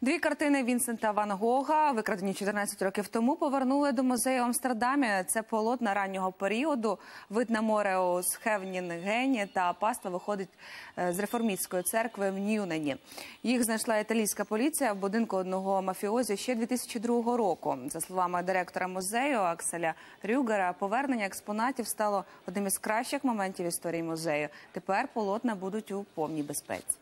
Дві картини Вінсента Ван Гога, викрадені 14 років тому, повернули до музею в Амстердамі. Це полотна раннього періоду. Вид на море у Схевнінгені та паста виходить е, з реформістської церкви в Ньюнені. Їх знайшла італійська поліція в будинку одного мафіозі ще 2002 року. За словами директора музею Акселя Рюгера, повернення експонатів стало одним із кращих моментів історії музею. Тепер полотна будуть у повній безпеці.